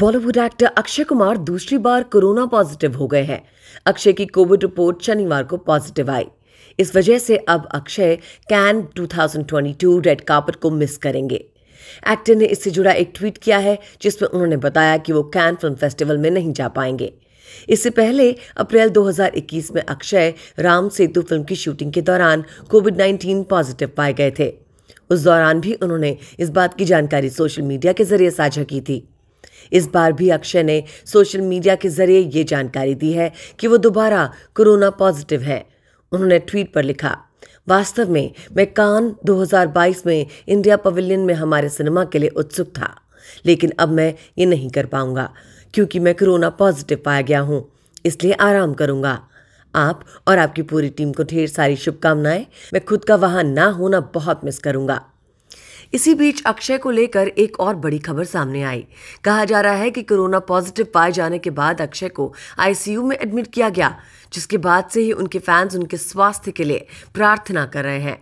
Bollywood actor Akshay Kumar दूसरी बार corona positive हो गए हैं अक्षय की कोविड रिपोर्ट शनिवार को पॉजिटिव आई इस वजह से अब अक्षय कैन 2022 रेड कार्पेट को मिस करेंगे एक्टर ने इससे जुड़ा एक ट्वीट किया है जिसमें उन्होंने बताया कि वो कैन फिल्म फेस्टिवल में नहीं जा पाएंगे इससे पहले अप्रैल 2021 में अक्षय राम सेतु फिल्म की शूटिंग के दौरान कोविड 19 पॉजिटिव पाए गए थे उस दौरान भी उन्होंने इस बात की जानकारी सोशल मीडिया के जरिए साझा की थी इस बार भी अक्षय ने सोशल मीडिया के जरिए ये जानकारी दी है कि वो दोबारा कोरोना पॉजिटिव है उन्होंने ट्वीट पर लिखा वास्तव में मैं कान 2022 में इंडिया पवेलियन में हमारे सिनेमा के लिए उत्सुक था लेकिन अब मैं ये नहीं कर पाऊंगा क्योंकि मैं कोरोना पॉजिटिव पाया गया हूँ इसलिए आराम करूंगा आप और आपकी पूरी टीम को ढेर सारी शुभकामनाएं मैं खुद का वहां ना होना बहुत मिस करूंगा इसी बीच अक्षय को लेकर एक और बड़ी खबर सामने आई कहा जा रहा है कि कोरोना पॉजिटिव पाए जाने के बाद अक्षय को आईसीयू में एडमिट किया गया जिसके बाद से ही उनके फैंस उनके स्वास्थ्य के लिए प्रार्थना कर रहे हैं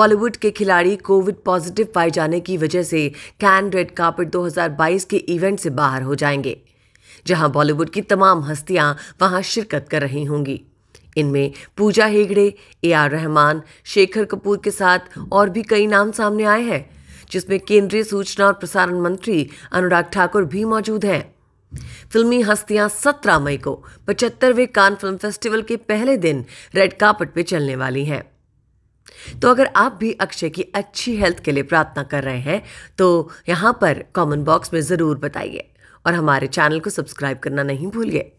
बॉलीवुड के खिलाड़ी कोविड पॉजिटिव पाए जाने की वजह से कैन रेड कार्पेट 2022 के इवेंट से बाहर हो जाएंगे जहां बॉलीवुड की तमाम हस्तियां वहां शिरकत कर रही होंगी इनमें पूजा हेगड़े ए आर रहमान शेखर कपूर के साथ और भी कई नाम सामने आए हैं जिसमें केंद्रीय सूचना और प्रसारण मंत्री अनुराग ठाकुर भी मौजूद हैं फिल्मी हस्तियां 17 मई को पचहत्तरवें कान फिल्म फेस्टिवल के पहले दिन रेड कार्पेट पे चलने वाली हैं तो अगर आप भी अक्षय की अच्छी हेल्थ के लिए प्रार्थना कर रहे हैं तो यहाँ पर कमेंट बॉक्स में ज़रूर बताइए और हमारे चैनल को सब्सक्राइब करना नहीं भूलिए